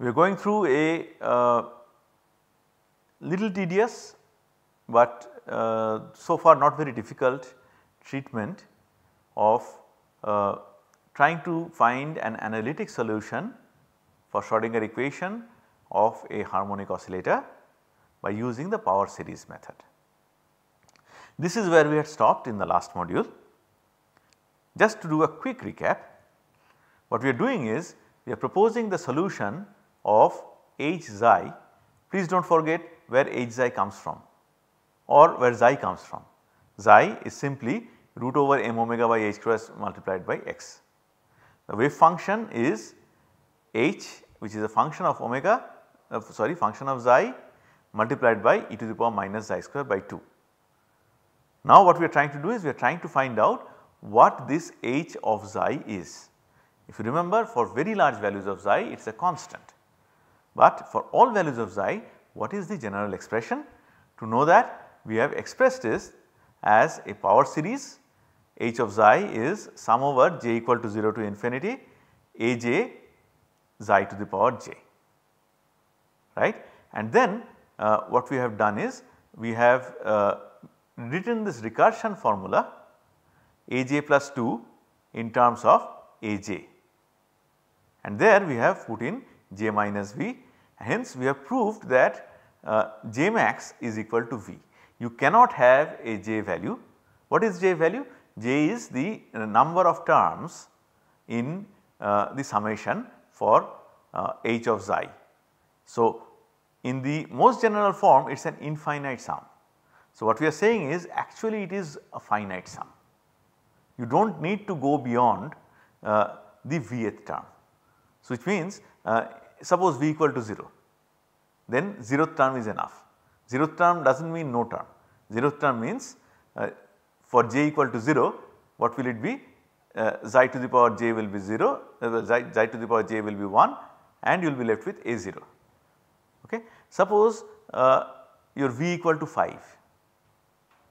We are going through a uh, little tedious but uh, so far not very difficult treatment of uh, trying to find an analytic solution for Schrodinger equation of a harmonic oscillator by using the power series method. This is where we had stopped in the last module. Just to do a quick recap, what we are doing is we are proposing the solution of h xi, please do not forget where h xi comes from or where xi comes from. Xi is simply root over m omega by h cross multiplied by x. The wave function is h which is a function of omega uh, sorry function of xi multiplied by e to the power minus xi square by 2. Now what we are trying to do is we are trying to find out what this h of xi is. If you remember for very large values of xi it is a constant. But for all values of xi what is the general expression? To know that we have expressed this as a power series h of xi is sum over j equal to 0 to infinity aj xi to the power j right. And then uh, what we have done is we have uh, written this recursion formula aj plus 2 in terms of aj and there we have put in j minus v. Hence we have proved that uh, j max is equal to v. You cannot have a j value. What is j value? j is the uh, number of terms in uh, the summation for uh, h of xi. So in the most general form it is an infinite sum. So what we are saying is actually it is a finite sum. You do not need to go beyond uh, the vth term. So which means uh, suppose V equal to 0 then 0th term is enough. 0th term does not mean no term 0th term means uh, for j equal to 0 what will it be uh, xi to the power j will be 0 uh, xi, xi to the power j will be 1 and you will be left with a 0 ok. Suppose uh, your v equal to 5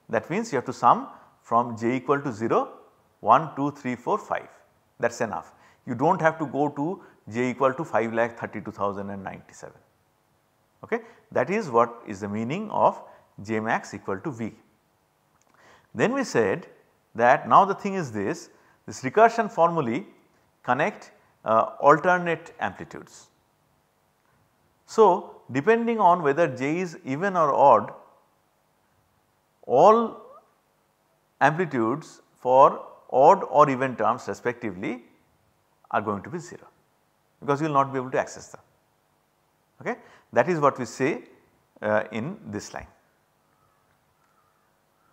that means you have to sum from j equal to 0 1 2 3 4 5 that is enough. You do not have to go to j equal to 5 lakh 32,097. Okay. That is what is the meaning of j max equal to v. Then we said that now the thing is this, this recursion formulae connect uh, alternate amplitudes. So, depending on whether j is even or odd, all amplitudes for odd or even terms respectively are going to be 0 because you will not be able to access them. Okay? That is what we say uh, in this line,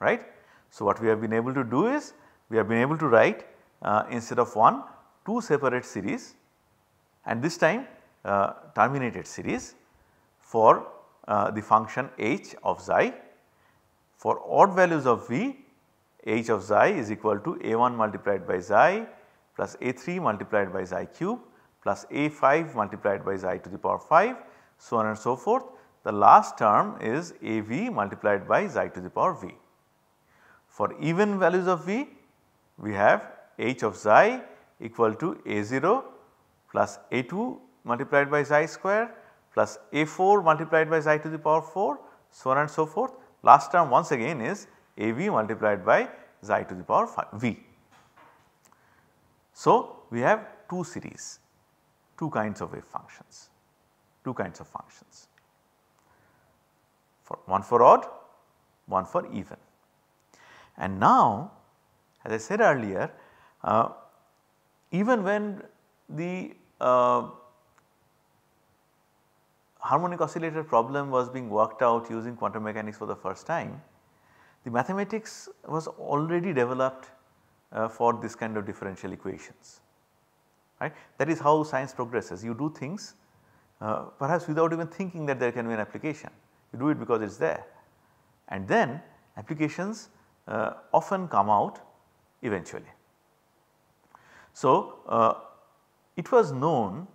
right. So, what we have been able to do is we have been able to write uh, instead of one, two separate series and this time uh, terminated series for uh, the function h of xi for odd values of v h of xi is equal to a1 multiplied by xi plus a3 multiplied by xi cube plus a5 multiplied by xi to the power 5 so on and so forth. The last term is av multiplied by xi to the power v. For even values of v we have h of xi equal to a0 plus a2 multiplied by xi square plus a4 multiplied by xi to the power 4 so on and so forth. Last term once again is av multiplied by xi to the power 5, v. So, we have two series two kinds of wave functions, two kinds of functions for one for odd, one for even. And now as I said earlier uh, even when the uh, harmonic oscillator problem was being worked out using quantum mechanics for the first time, the mathematics was already developed uh, for this kind of differential equations right. That is how science progresses. You do things uh, perhaps without even thinking that there can be an application. You do it because it is there and then applications uh, often come out eventually. So, uh, it was known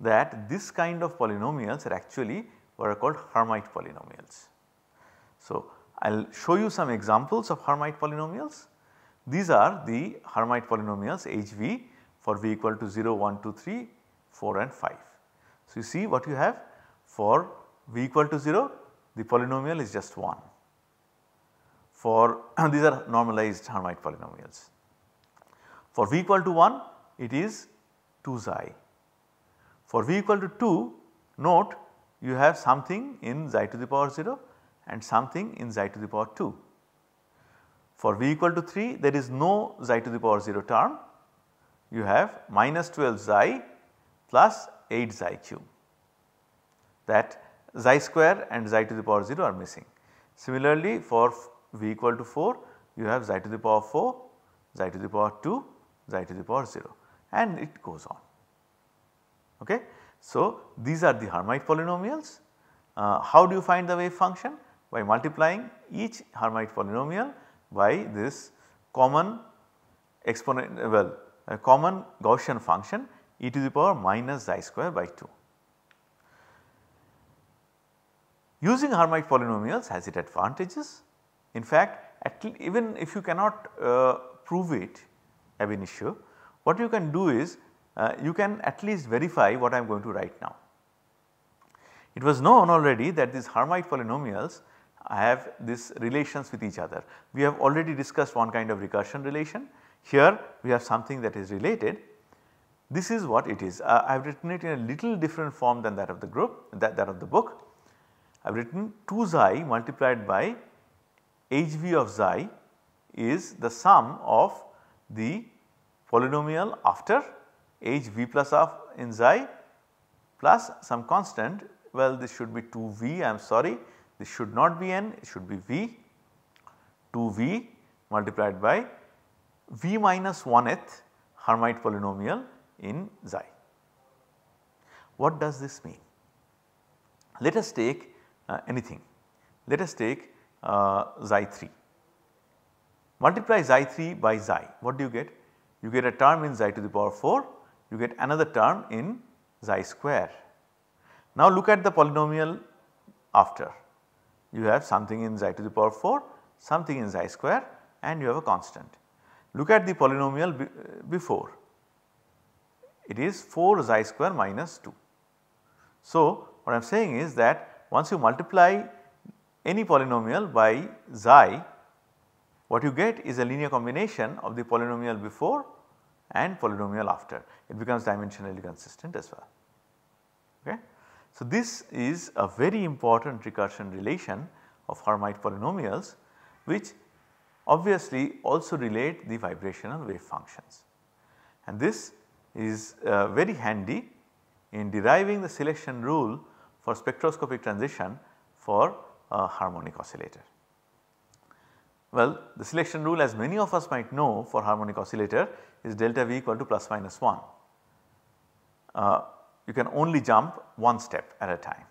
that this kind of polynomials are actually what are called Hermite polynomials. So, I will show you some examples of Hermite polynomials. These are the Hermite polynomials HV for v equal to 0, 1, 2, 3, 4 and 5. So, you see what you have for v equal to 0 the polynomial is just 1 for these are normalized Hermite polynomials. For v equal to 1 it is 2 xi. For v equal to 2 note you have something in xi to the power 0 and something in xi to the power 2. For v equal to 3 there is no xi to the power 0 term you have minus 12 xi plus 8 xi cube that xi square and xi to the power 0 are missing. Similarly, for v equal to 4 you have xi to the power 4, xi to the power 2, xi to the power 0 and it goes on. Okay. So, these are the Hermite polynomials. Uh, how do you find the wave function? By multiplying each Hermite polynomial by this common exponent well a common Gaussian function e to the power minus xi square by 2. Using Hermite polynomials has its advantages. In fact, even if you cannot uh, prove it ab initio, what you can do is uh, you can at least verify what I am going to write now. It was known already that these Hermite polynomials have these relations with each other. We have already discussed one kind of recursion relation here we have something that is related. This is what it is. Uh, I have written it in a little different form than that of the group, that, that of the book. I have written 2 xi multiplied by hv of xi is the sum of the polynomial after hv plus of in xi plus some constant well this should be 2v I am sorry this should not be n it should be v 2v multiplied by v minus 1th Hermite polynomial in xi. What does this mean? Let us take uh, anything, let us take uh, xi 3. Multiply xi 3 by xi, what do you get? You get a term in xi to the power 4, you get another term in xi square. Now look at the polynomial after, you have something in xi to the power 4, something in xi square and you have a constant. Look at the polynomial before it is 4 xi square minus 2. So, what I am saying is that once you multiply any polynomial by xi what you get is a linear combination of the polynomial before and polynomial after it becomes dimensionally consistent as well. Okay. So, this is a very important recursion relation of Hermite polynomials which obviously also relate the vibrational wave functions. And this is uh, very handy in deriving the selection rule for spectroscopic transition for a harmonic oscillator. Well, the selection rule as many of us might know for harmonic oscillator is delta V equal to plus minus 1. Uh, you can only jump one step at a time.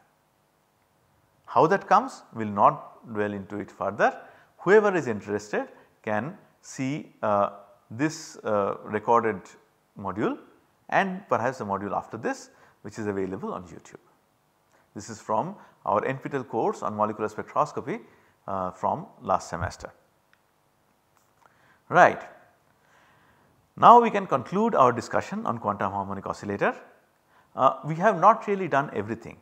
How that comes we will not dwell into it further whoever is interested can see uh, this uh, recorded module and perhaps the module after this which is available on YouTube. This is from our NPTEL course on molecular spectroscopy uh, from last semester. Right. Now we can conclude our discussion on quantum harmonic oscillator. Uh, we have not really done everything.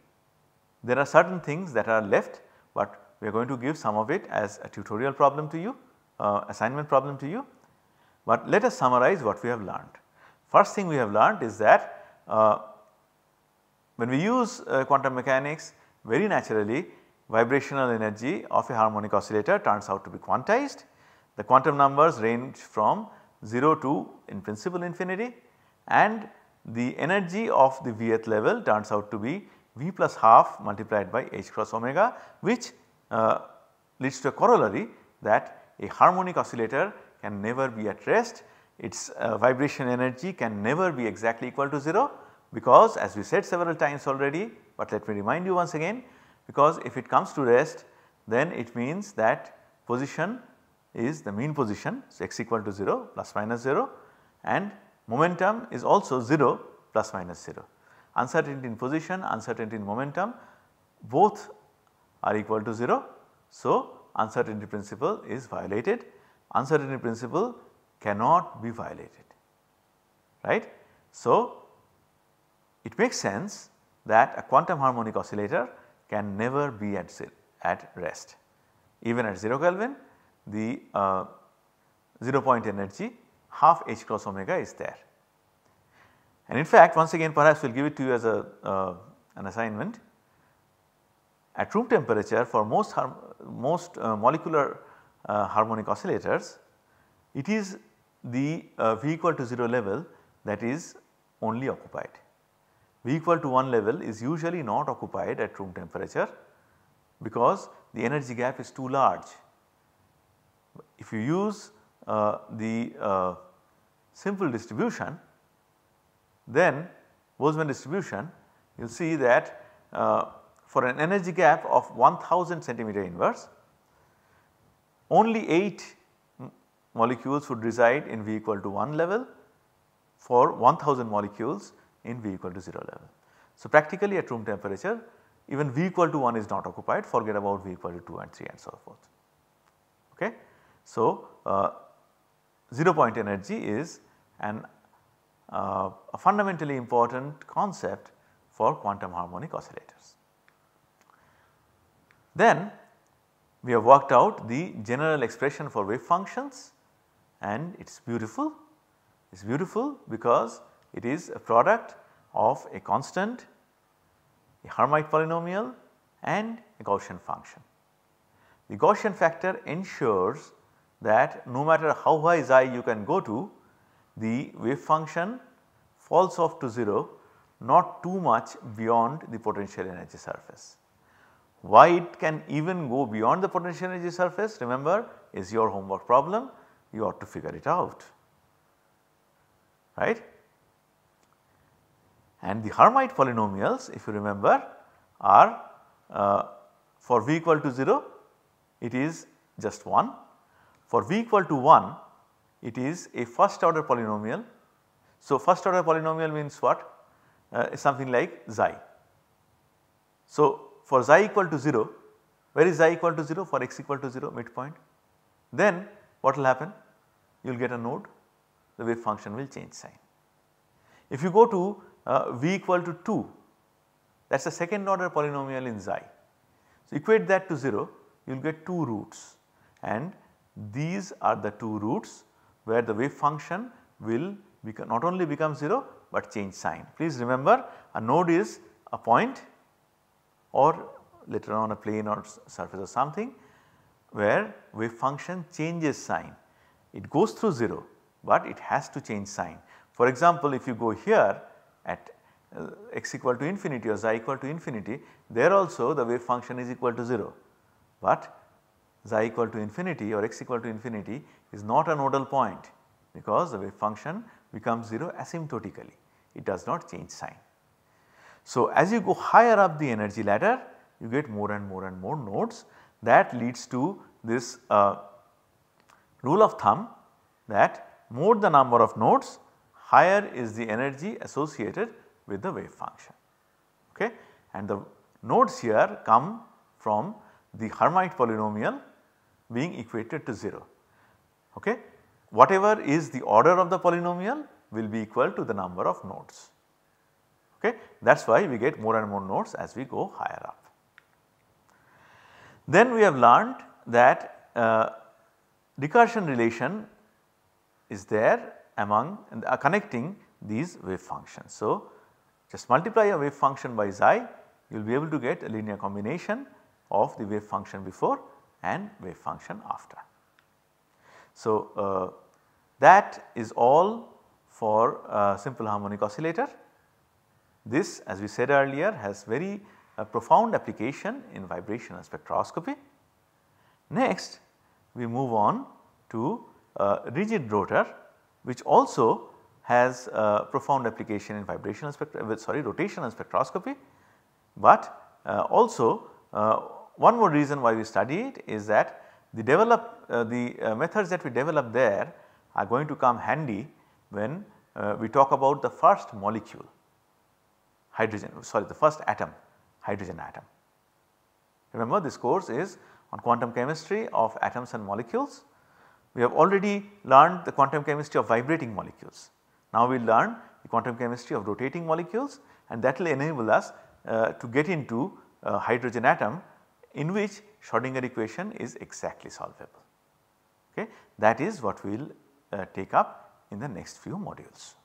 There are certain things that are left, but we are going to give some of it as a tutorial problem to you, uh, assignment problem to you. But let us summarize what we have learned. First thing we have learned is that uh, when we use uh, quantum mechanics very naturally vibrational energy of a harmonic oscillator turns out to be quantized. The quantum numbers range from 0 to in principle infinity and the energy of the vth level turns out to be v plus half multiplied by h cross omega which uh, leads to a corollary that a harmonic oscillator can never be at rest, its uh, vibration energy can never be exactly equal to 0 because as we said several times already, but let me remind you once again because if it comes to rest then it means that position is the mean position. So, x equal to 0 plus minus 0 and momentum is also 0 plus minus 0. Uncertainty in position, uncertainty in momentum both are equal to 0. So, uncertainty principle is violated, uncertainty principle cannot be violated right. So, it makes sense that a quantum harmonic oscillator can never be at, at rest. Even at 0 Kelvin the uh, 0 point energy half h cross omega is there. And in fact once again perhaps we will give it to you as a uh, an assignment at room temperature for most, most uh, molecular uh, harmonic oscillators, it is the uh, V equal to 0 level that is only occupied. V equal to 1 level is usually not occupied at room temperature because the energy gap is too large. If you use uh, the uh, simple distribution then Boltzmann distribution you will see that uh, for an energy gap of 1000 centimeter inverse, only 8 molecules would reside in V equal to 1 level for 1000 molecules in V equal to 0 level. So, practically at room temperature even V equal to 1 is not occupied forget about V equal to 2 and 3 and so forth. Okay. So, uh, 0 point energy is an, uh, a fundamentally important concept for quantum harmonic oscillators. Then we have worked out the general expression for wave functions and it is beautiful. It is beautiful because it is a product of a constant, a Hermite polynomial and a Gaussian function. The Gaussian factor ensures that no matter how high xi you can go to, the wave function falls off to 0 not too much beyond the potential energy surface. Why it can even go beyond the potential energy surface remember is your homework problem you ought to figure it out right. And the Hermite polynomials if you remember are uh, for v equal to 0 it is just 1 for v equal to 1 it is a first order polynomial. So, first order polynomial means what uh, something like xi. So, for xi equal to 0, where is xi equal to 0 for x equal to 0 midpoint, then what will happen? You will get a node, the wave function will change sign. If you go to uh, v equal to 2, that is a second order polynomial in xi. So, equate that to 0, you will get 2 roots and these are the 2 roots where the wave function will not only become 0, but change sign. Please remember a node is a point or later on a plane or surface or something where wave function changes sign. It goes through 0, but it has to change sign. For example, if you go here at uh, x equal to infinity or xi equal to infinity, there also the wave function is equal to 0, but xi equal to infinity or x equal to infinity is not a nodal point because the wave function becomes 0 asymptotically, it does not change sign. So, as you go higher up the energy ladder you get more and more and more nodes that leads to this uh, rule of thumb that more the number of nodes higher is the energy associated with the wave function okay. And the nodes here come from the Hermite polynomial being equated to 0 okay. Whatever is the order of the polynomial will be equal to the number of nodes. Okay? That is why we get more and more nodes as we go higher up. Then we have learned that uh, recursion relation is there among are uh, connecting these wave functions. So, just multiply a wave function by xi you will be able to get a linear combination of the wave function before and wave function after. So, uh, that is all for uh, simple harmonic oscillator. This as we said earlier has very uh, profound application in vibrational spectroscopy. Next we move on to uh, rigid rotor which also has uh, profound application in vibrational spectroscopy uh, sorry rotational spectroscopy. But uh, also uh, one more reason why we study it is that the develop the methods that we develop there are going to come handy when we talk about the first molecule hydrogen sorry the first atom hydrogen atom. Remember this course is on quantum chemistry of atoms and molecules. We have already learned the quantum chemistry of vibrating molecules. Now we learn the quantum chemistry of rotating molecules and that will enable us uh, to get into uh, hydrogen atom in which Schrodinger equation is exactly solvable. Okay. That is what we will uh, take up in the next few modules.